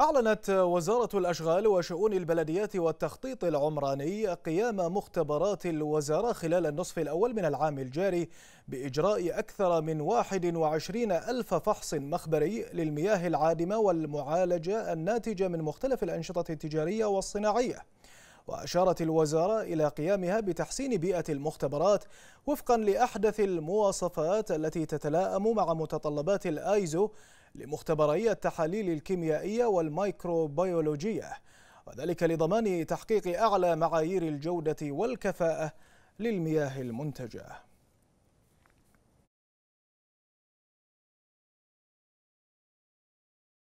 أعلنت وزارة الأشغال وشؤون البلديات والتخطيط العمراني قيام مختبرات الوزارة خلال النصف الأول من العام الجاري بإجراء أكثر من 21 ألف فحص مخبري للمياه العادمة والمعالجة الناتجة من مختلف الأنشطة التجارية والصناعية وأشارت الوزارة إلى قيامها بتحسين بيئة المختبرات وفقا لأحدث المواصفات التي تتلائم مع متطلبات الآيزو لمختبري التحاليل الكيميائية والميكروبيولوجية وذلك لضمان تحقيق أعلى معايير الجودة والكفاءة للمياه المنتجة